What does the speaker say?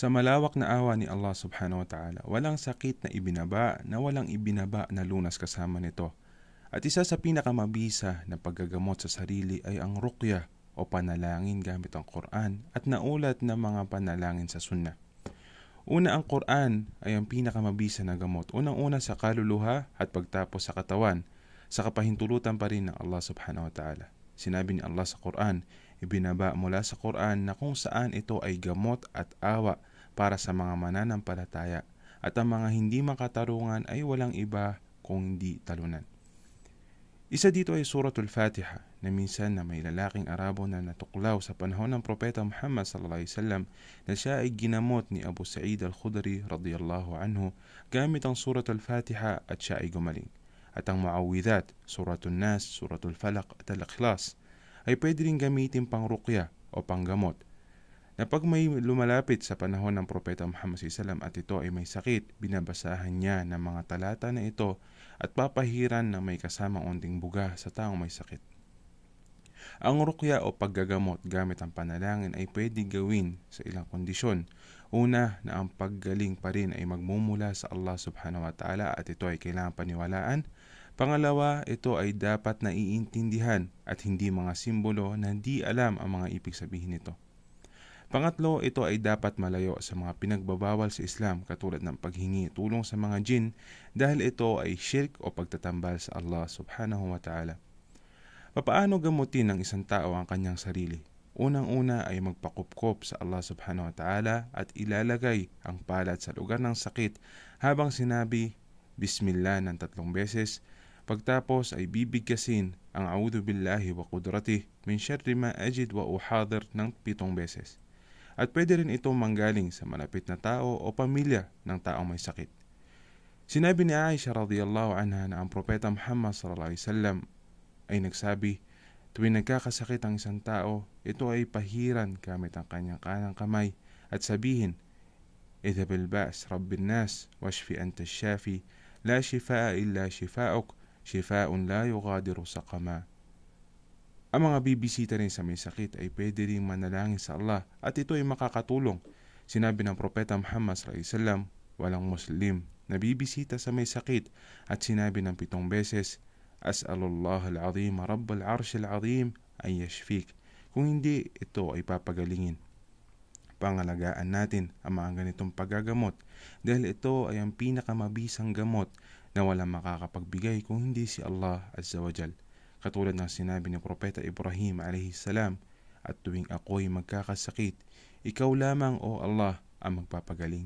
Sa malawak na awa ni Allah subhanahu wa ta'ala, walang sakit na ibinaba na walang ibinaba na lunas kasama nito. At isa sa pinakamabisa na paggagamot sa sarili ay ang rukya o panalangin gamit ang Quran at naulat na mga panalangin sa sunnah. Una ang Quran ay ang pinakamabisa na gamot. Unang-una sa kaluluha at pagtapos sa katawan, sa kapahintulutan pa rin ng Allah subhanahu wa ta'ala. Sinabi ni Allah sa Quran, ibinaba mula sa Quran na kung saan ito ay gamot at awa para sa mga mananampalataya at ang mga hindi makatarungan ay walang iba kundi talunan. Isa dito ay Suratul Fatiha na minsan na may lalaking Arabo na natuklaw sa panahon ng Propeta Muhammad sallallahu alaihi wasallam na siya ay ginamot ni Abu Sa'id al-Khudri radhiyallahu anhu gamit ang Suratul Fatiha at siya ay gumaling. At ang Muawwidat, Suratul Nas, Suratul Falak at Al-Ikhlas ay pwede rin gamitin pang rukya o panggamot na pag may lumalapit sa panahon ng Propeta Muhammad SAW at ito ay may sakit, binabasahan niya ng mga talata na ito at papahiran na may kasamang unting buga sa taong may sakit. Ang rukya o paggagamot gamit ang panalangin ay pwede gawin sa ilang kondisyon. Una na ang paggaling pa rin ay magmumula sa Allah subhanahu wa ta'ala at ito ay kailangan paniwalaan. Pangalawa, ito ay dapat naiintindihan at hindi mga simbolo na di alam ang mga ibig sabihin nito. Pangatlo, ito ay dapat malayo sa mga pinagbabawal sa Islam katulad ng paghingi tulong sa mga jin dahil ito ay shirk o pagtatambal sa Allah subhanahu wa ta'ala. Papaano gamutin ng isang tao ang kanyang sarili? Unang-una ay magpakupkop sa Allah subhanahu wa ta'ala at ilalagay ang palad sa lugar ng sakit habang sinabi Bismillah ng tatlong beses. Pagtapos ay bibigkasin ang A'udhu Billahi wa Qudrati min Sharri Ma Ajid wa Uhadir ng pitong beses at pwede rin itong manggaling sa malapit na tao o pamilya ng taong may sakit. Sinabi ni Aisha radiyallahu anha na ang propeta Muhammad sallallahu alaihi wasallam ay nagsabi, tuwing nagkakasakit ang isang tao, ito ay pahiran gamit ang kanyang kanang kamay at sabihin, اذهب البأس رب الناس واشف أنت shafi, la شفاء illa شفاءك شفاء la يغادر saqama, ang mga bibisita rin sa may sakit ay pwede rin manalangin sa Allah at ito ay makakatulong. Sinabi ng Propeta Muhammad SAW, walang Muslim na bibisita sa may sakit at sinabi ng pitong beses, As'alullah al-azim, Rabb al arsh al-azim, ay yashfik. Kung hindi, ito ay papagalingin. Pangalagaan natin ang mga ganitong paggagamot dahil ito ay ang pinakamabisang gamot na walang makakapagbigay kung hindi si Allah Azza wa Jalla. Katulad ng sinabi ni Propeta Ibrahim salam at tuwing ako'y magkakasakit, ikaw lamang o Allah ang magpapagaling.